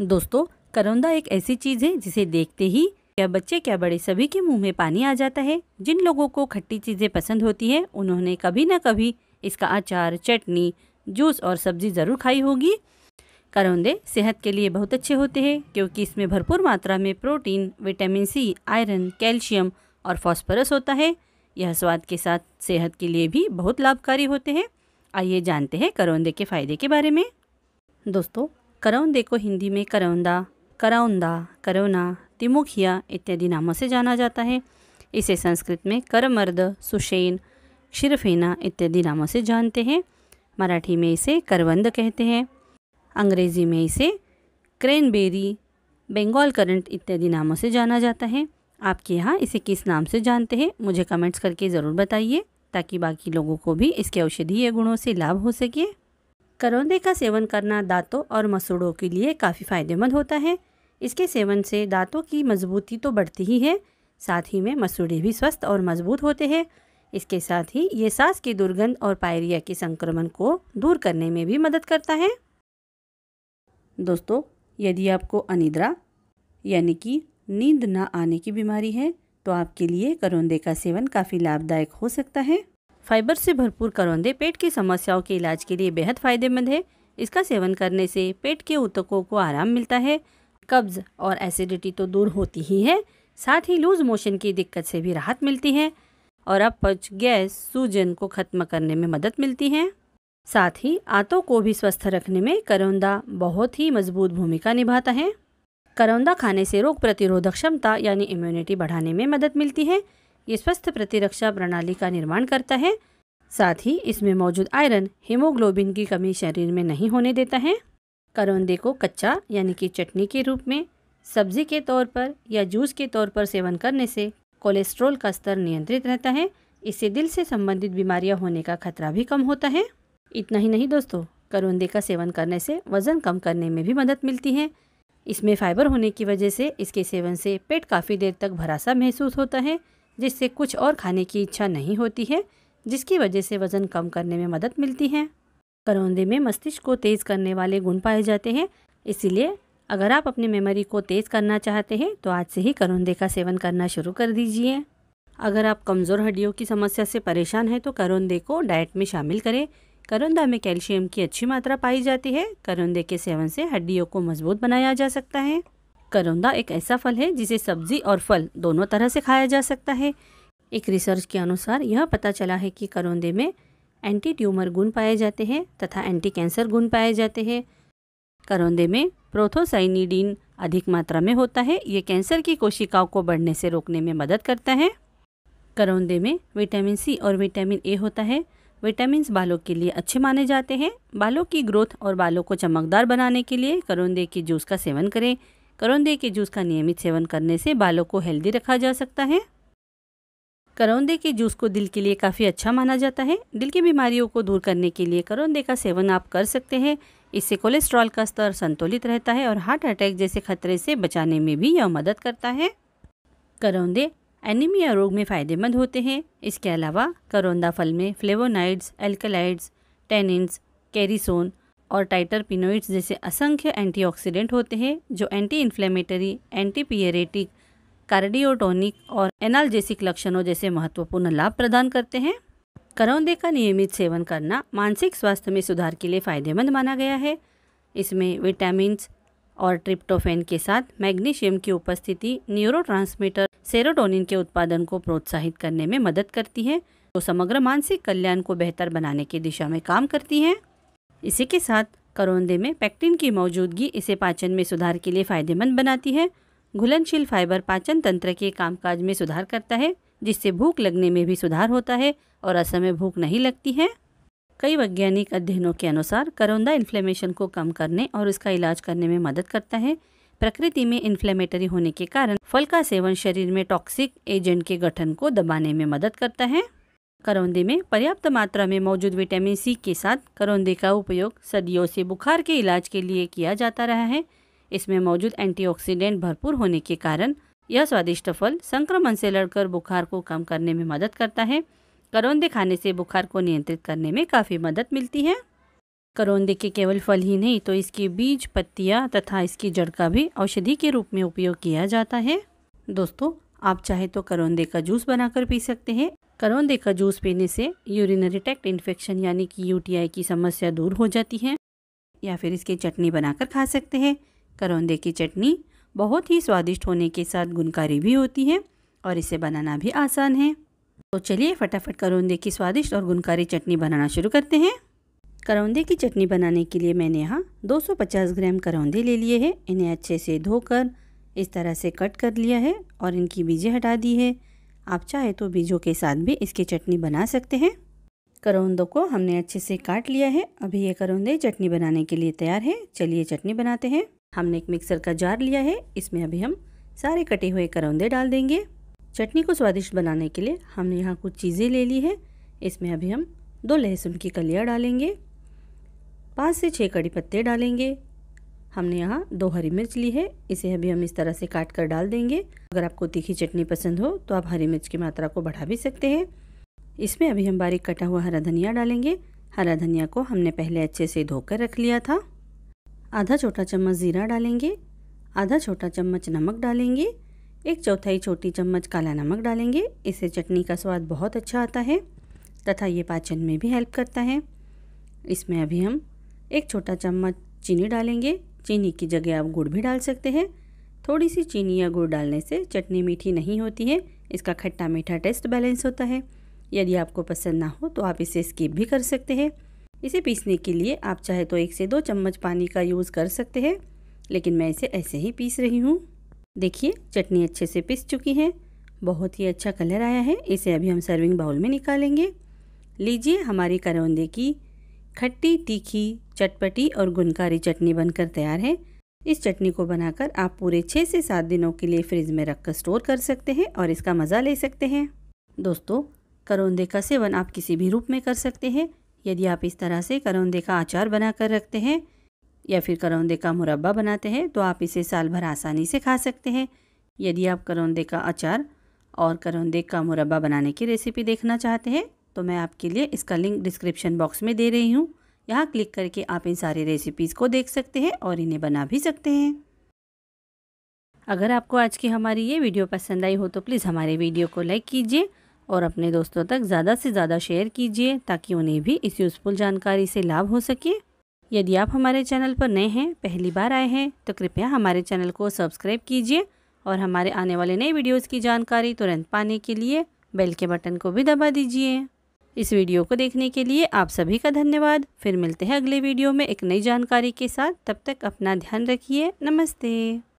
दोस्तों करौंदा एक ऐसी चीज़ है जिसे देखते ही क्या बच्चे क्या बड़े सभी के मुंह में पानी आ जाता है जिन लोगों को खट्टी चीज़ें पसंद होती है उन्होंने कभी ना कभी इसका अचार चटनी जूस और सब्जी ज़रूर खाई होगी करौंदे सेहत के लिए बहुत अच्छे होते हैं क्योंकि इसमें भरपूर मात्रा में protein vitamin C iron calcium और फॉस्फरस होता है यह स्वाद के साथ सेहत के लिए भी बहुत लाभकारी होते हैं आइए जानते हैं करौंदे के फ़ायदे के बारे में दोस्तों करौंदे को हिंदी में करौंदा करौंदा करौना तिमुखिया इत्यादि नामों से जाना जाता है इसे संस्कृत में करमर्द सुशेन क्षीरफेना इत्यादि नामों से जानते हैं मराठी में इसे करवंद कहते हैं अंग्रेज़ी में इसे क्रेनबेरी बंगाल करंट इत्यादि नामों से जाना जाता है आपके यहाँ इसे किस नाम से जानते हैं मुझे कमेंट्स करके ज़रूर बताइए ताकि बाकी लोगों को भी इसके औषधीय गुणों से लाभ हो सके करौंदे का सेवन करना दांतों और मसूड़ों के लिए काफ़ी फ़ायदेमंद होता है इसके सेवन से दांतों की मजबूती तो बढ़ती ही है साथ ही में मसूड़े भी स्वस्थ और मजबूत होते हैं इसके साथ ही ये सांस की दुर्गंध और पायरिया के संक्रमण को दूर करने में भी मदद करता है दोस्तों यदि आपको अनिद्रा यानी कि नींद ना आने की बीमारी है तो आपके लिए करौंदे का सेवन काफ़ी लाभदायक हो सकता है फाइबर से भरपूर करौंदे पेट की समस्याओं के इलाज के लिए बेहद फ़ायदेमंद है इसका सेवन करने से पेट के ऊतकों को आराम मिलता है कब्ज़ और एसिडिटी तो दूर होती ही है साथ ही लूज मोशन की दिक्कत से भी राहत मिलती है और अपच गैस सूजन को ख़त्म करने में मदद मिलती है साथ ही आंतों को भी स्वस्थ रखने में करौंदा बहुत ही मजबूत भूमिका निभाता है करौंदा खाने से रोग प्रतिरोधक क्षमता यानी इम्यूनिटी बढ़ाने में मदद मिलती है ये स्वस्थ प्रतिरक्षा प्रणाली का निर्माण करता है साथ ही इसमें मौजूद आयरन हीमोग्लोबिन की कमी शरीर में नहीं होने देता है करौंदे को कच्चा यानी कि चटनी के रूप में सब्जी के तौर पर या जूस के तौर पर सेवन करने से कोलेस्ट्रॉल का स्तर नियंत्रित रहता है इससे दिल से संबंधित बीमारियां होने का खतरा भी कम होता है इतना ही नहीं दोस्तों करौंदे का सेवन करने से वज़न कम करने में भी मदद मिलती है इसमें फाइबर होने की वजह से इसके सेवन से पेट काफ़ी देर तक भरासा महसूस होता है जिससे कुछ और खाने की इच्छा नहीं होती है जिसकी वजह से वज़न कम करने में मदद मिलती है करौंदे में मस्तिष्क को तेज़ करने वाले गुण पाए जाते हैं इसीलिए अगर आप अपनी मेमोरी को तेज़ करना चाहते हैं तो आज से ही करौंदे का सेवन करना शुरू कर दीजिए अगर आप कमज़ोर हड्डियों की समस्या से परेशान हैं तो करौंदे को डाइट में शामिल करें करौंदा में कैल्शियम की अच्छी मात्रा पाई जाती है करौंदे के सेवन से हड्डियों को मजबूत बनाया जा सकता है करौंदा एक ऐसा फल है जिसे सब्जी और फल दोनों तरह से खाया जा सकता है एक रिसर्च के अनुसार यह पता चला है कि करौंदे में एंटी ट्यूमर गुण पाए जाते हैं तथा एंटी कैंसर गुण पाए जाते हैं करौंदे में प्रोथोसाइनिडीन अधिक मात्रा में होता है ये कैंसर की कोशिकाओं को बढ़ने से रोकने में मदद करता है करौंदे में विटामिन सी और विटामिन ए होता है विटामिन बालों के लिए अच्छे माने जाते हैं बालों की ग्रोथ और बालों को चमकदार बनाने के लिए करौंदे के जूस का सेवन करें करौंदे के जूस का नियमित सेवन करने से बालों को हेल्दी रखा जा सकता है करौंदे के जूस को दिल के लिए काफ़ी अच्छा माना जाता है दिल की बीमारियों को दूर करने के लिए करौंदे का सेवन आप कर सकते हैं इससे कोलेस्ट्रॉल का स्तर संतुलित रहता है और हार्ट अटैक जैसे खतरे से बचाने में भी यह मदद करता है करौंदे एनीमिया रोग में फ़ायदेमंद होते हैं इसके अलावा करौंदा फल में फ्लेवोनाइड्स एल्कलाइड्स टेनिन्स कैरिसोन और टाइटर पिनोइड्स जैसे असंख्य एंटीऑक्सीडेंट होते हैं जो एंटी इन्फ्लेमेटरी पियरेटिक कार्डियोटोनिक और एनाल्जेसिक लक्षणों जैसे महत्वपूर्ण लाभ प्रदान करते हैं करौंदे का नियमित सेवन करना मानसिक स्वास्थ्य में सुधार के लिए फ़ायदेमंद माना गया है इसमें विटामिन और ट्रिप्टोफेन के साथ मैग्नीशियम की उपस्थिति न्यूरो सेरोटोनिन के उत्पादन को प्रोत्साहित करने में मदद करती है जो तो समग्र मानसिक कल्याण को बेहतर बनाने की दिशा में काम करती है इसी के साथ करौंदे में पैक्टिन की मौजूदगी इसे पाचन में सुधार के लिए फ़ायदेमंद बनाती है घुलनशील फाइबर पाचन तंत्र के कामकाज में सुधार करता है जिससे भूख लगने में भी सुधार होता है और असमय भूख नहीं लगती है कई वैज्ञानिक अध्ययनों के अनुसार करौंदा इन्फ्लेमेशन को कम करने और उसका इलाज करने में मदद करता है प्रकृति में इन्फ्लेमेटरी होने के कारण फल का सेवन शरीर में टॉक्सिक एजेंट के गठन को दबाने में मदद करता है करौंदे में पर्याप्त मात्रा में मौजूद विटामिन सी के साथ करौंदे का उपयोग सदियों से बुखार के इलाज के लिए किया जाता रहा है इसमें मौजूद एंटीऑक्सीडेंट भरपूर होने के कारण यह स्वादिष्ट फल संक्रमण से लड़कर बुखार को कम करने में मदद करता है करौंदे खाने से बुखार को नियंत्रित करने में काफ़ी मदद मिलती है करौंदे के केवल फल ही नहीं तो इसके बीज पत्तियाँ तथा इसकी जड़ का भी औषधि के रूप में उपयोग किया जाता है दोस्तों आप चाहे तो करौंदे का जूस बनाकर पी सकते हैं करौंदे का जूस पीने से यूरिनरी ट्रैक्ट इन्फेक्शन यानी कि यूटीआई की समस्या दूर हो जाती है या फिर इसकी चटनी बनाकर खा सकते हैं करौंदे की चटनी बहुत ही स्वादिष्ट होने के साथ गुणकारी भी होती है और इसे बनाना भी आसान है तो चलिए फटाफट करौंदे की स्वादिष्ट और गुनकारी चटनी बनाना शुरू करते हैं करौंदे की चटनी बनाने के लिए मैंने यहाँ 250 ग्राम करौंदे ले लिए हैं इन्हें अच्छे से धोकर इस तरह से कट कर लिया है और इनकी बीजें हटा दी है आप चाहे तो बीजों के साथ भी इसकी चटनी बना सकते हैं करौंदों को हमने अच्छे से काट लिया है अभी ये करौंदे चटनी बनाने के लिए तैयार है चलिए चटनी बनाते हैं हमने एक मिक्सर का जार लिया है इसमें अभी हम सारे कटे हुए करौंदे डाल देंगे चटनी को स्वादिष्ट बनाने के लिए हमने यहाँ कुछ चीज़ें ले ली है इसमें अभी हम दो लहसुन की कलियाँ डालेंगे पाँच से छः कड़ी पत्ते डालेंगे हमने यहाँ दो हरी मिर्च ली है इसे अभी हम इस तरह से काट कर डाल देंगे अगर आपको तीखी चटनी पसंद हो तो आप हरी मिर्च की मात्रा को बढ़ा भी सकते हैं इसमें अभी हम बारीक कटा हुआ हरा धनिया डालेंगे हरा धनिया को हमने पहले अच्छे से धोकर रख लिया था आधा छोटा चम्मच ज़ीरा डालेंगे आधा छोटा चम्मच नमक डालेंगे एक चौथाई छोटी चम्मच काला नमक डालेंगे इससे चटनी का स्वाद बहुत अच्छा आता है तथा ये पाचन में भी हेल्प करता है इसमें अभी हम एक छोटा चम्मच चीनी डालेंगे चीनी की जगह आप गुड़ भी डाल सकते हैं थोड़ी सी चीनी या गुड़ डालने से चटनी मीठी नहीं होती है इसका खट्टा मीठा टेस्ट बैलेंस होता है यदि आपको पसंद ना हो तो आप इसे स्किप भी कर सकते हैं इसे पीसने के लिए आप चाहे तो एक से दो चम्मच पानी का यूज़ कर सकते हैं लेकिन मैं इसे ऐसे ही पीस रही हूँ देखिए चटनी अच्छे से पीस चुकी है बहुत ही अच्छा कलर आया है इसे अभी हम सर्विंग बाउल में निकालेंगे लीजिए हमारी करौंदे की खट्टी तीखी चटपटी और गुनकारी चटनी बनकर तैयार है इस चटनी को बनाकर आप पूरे छः से सात दिनों के लिए फ्रिज में रखकर स्टोर कर सकते हैं और इसका मज़ा ले सकते हैं दोस्तों करौंदे का सेवन आप किसी भी रूप में कर सकते हैं यदि आप इस तरह से करौंदे का अचार बनाकर रखते हैं या फिर करौंदे का मुरब्बा बनाते हैं तो आप इसे साल भर आसानी से खा सकते हैं यदि आप करौंदे का अचार और करौंदे का मुरब्बा बनाने की रेसिपी देखना चाहते हैं तो मैं आपके लिए इसका लिंक डिस्क्रिप्शन बॉक्स में दे रही हूँ यहाँ क्लिक करके आप इन सारी रेसिपीज़ को देख सकते हैं और इन्हें बना भी सकते हैं अगर आपको आज की हमारी ये वीडियो पसंद आई हो तो प्लीज़ हमारे वीडियो को लाइक कीजिए और अपने दोस्तों तक ज़्यादा से ज़्यादा शेयर कीजिए ताकि उन्हें भी इस यूज़फुल जानकारी से लाभ हो सके यदि आप हमारे चैनल पर नए हैं पहली बार आए हैं तो कृपया हमारे चैनल को सब्सक्राइब कीजिए और हमारे आने वाले नए वीडियोज़ की जानकारी तुरंत पाने के लिए बेल के बटन को भी दबा दीजिए इस वीडियो को देखने के लिए आप सभी का धन्यवाद फिर मिलते हैं अगले वीडियो में एक नई जानकारी के साथ तब तक अपना ध्यान रखिए नमस्ते